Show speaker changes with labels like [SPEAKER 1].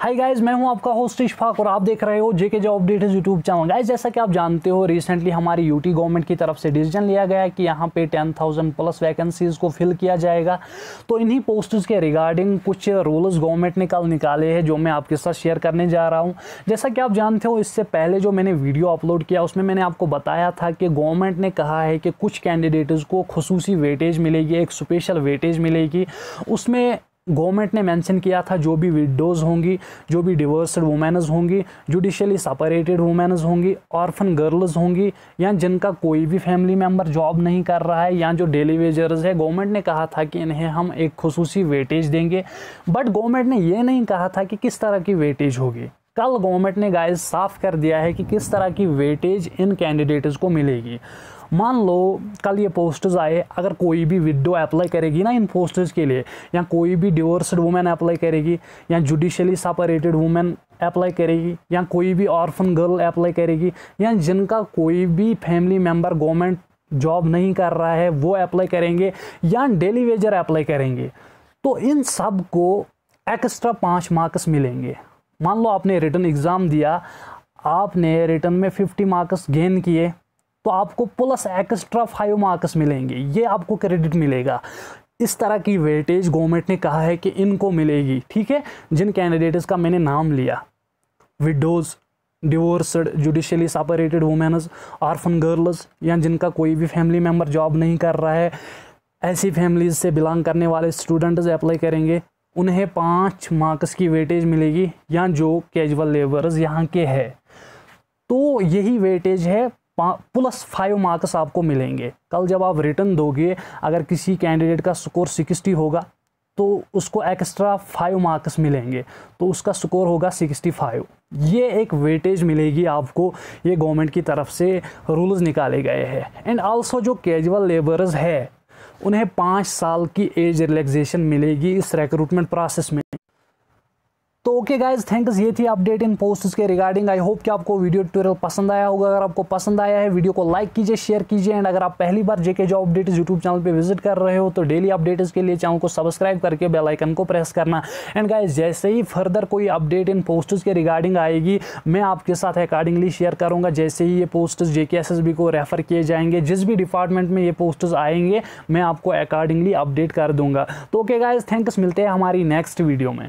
[SPEAKER 1] hi guys मैं हूं आपका होस्ट इशफाक और आप देख रहे हो JK job update YouTube channel guys जैसा कि आप जानते हो रिसेंटली हमारी यूटी गवर्नमेंट की तरफ से डिसीजन लिया गया है कि यहां पे 10,000 प्लस वैकेंसीज को फिल किया जाएगा तो इन्हीं पोस्ट्स के रिगार्डिंग कुछ रूल्स गवर्नमेंट ने कल निकाले हैं जो मैं आपके साथ शेयर करने जा रहा हूँ जैसा कि आप जानते हो इससे पहले जो मैंने वीडियो अपलोड किया उसमें मैंने आपको बताया था कि गवर्नमेंट ने कहा है कि कुछ कैंडिडेट्स को खसूसी वेटेज मिलेगी एक स्पेशल वेटेज मिलेगी उसमें गवर्नमेंट ने मेंशन किया था जो भी विडोज़ होंगी जो भी डिवोर्सड वुमेनज होंगी जुडिशली सेपरेटेड वुमेनज होंगी ऑर्फन गर्ल्स होंगी या जिनका कोई भी फैमिली मेम्बर जॉब नहीं कर रहा है या जो डेली वेजर्स है गवर्नमेंट ने कहा था कि इन्हें हम एक खसूसी वेटेज देंगे बट गवर्नमेंट ने यह नहीं कहा था कि किस तरह की वेटेज होगी कल गवर्नमेंट ने गाइस साफ कर दिया है कि किस तरह की वेटेज इन कैंडिडेट्स को मिलेगी मान लो कल ये पोस्टर्स आए अगर कोई भी विडो अप्लाई करेगी ना इन पोस्टर्स के लिए या कोई भी डिवोर्सड वुमेन अप्लाई करेगी या जुडिशली सेपरेटेड वुमेन अप्लाई करेगी या कोई भी ऑर्फन गर्ल अप्लाई करेगी या जिनका कोई भी फैमिली मेम्बर गवर्नमेंट जॉब नहीं कर रहा है वो अप्लाई करेंगे या डेली वेजर अप्लाई करेंगे तो इन सब को एक्स्ट्रा पाँच मार्क्स मिलेंगे मान लो आपने रिटर्न एग्ज़ाम दिया आपने रिटर्न में 50 मार्क्स गेन किए तो आपको प्लस एक्स्ट्रा फाइव मार्क्स मिलेंगे ये आपको क्रेडिट मिलेगा इस तरह की वेटेज गवर्नमेंट ने कहा है कि इनको मिलेगी ठीक है जिन कैंडिडेट्स का मैंने नाम लिया widows divorced judicially separated women's orphan girls या जिनका कोई भी फैमिली मेम्बर जॉब नहीं कर रहा है ऐसी फैमिलीज से बिलोंग करने वाले स्टूडेंट्स अप्लाई करेंगे उन्हें पाँच मार्क्स की वेटेज मिलेगी यहाँ जो कैजुअल लेबर्स यहाँ के है तो यही वेटेज है प्लस फाइव मार्क्स आपको मिलेंगे कल जब आप रिटर्न दोगे अगर किसी कैंडिडेट का स्कोर सिक्सटी होगा तो उसको एक्स्ट्रा फाइव मार्क्स मिलेंगे तो उसका स्कोर होगा सिक्सटी फाइव ये एक वेटेज मिलेगी आपको ये गवर्नमेंट की तरफ से रूल्स निकाले गए हैं एंड आल्सो जो कैजुअल लेबर्स है उन्हें पाँच साल की एज रिलैक्सेशन मिलेगी इस रिक्रूटमेंट प्रोसेस में तो ओके गाइज थैंक्स ये थी अपडेट इन पोस्ट के रिगार्डिंग आई होप कि आपको वीडियो ट्यूटोरियल पसंद आया होगा अगर आपको पसंद आया है वीडियो को लाइक कीजिए शेयर कीजिए एंड अगर आप पहली बार JK job updates YouTube channel पर विजिट कर रहे हो तो डेली अपडेट्स के लिए चैनल को सब्सक्राइब करके बेलाइकन को प्रेस करना एंड गाइज जैसे ही फर्दर कोई अपडेट इन पोस्ट के रिगार्डिंग आएगी मैं आपके साथ अकॉर्डिंगली शेयर करूँगा जैसे ही ये एस जे को रेफ़र किए जाएंगे जिस भी डिपार्टमेंट में ये पोस्ट्स आएंगे मैं आपको अकॉर्डिंगली अपडेट कर दूंगा तो ओके गाइज थैंक्स मिलते हैं हमारी नेक्स्ट वीडियो में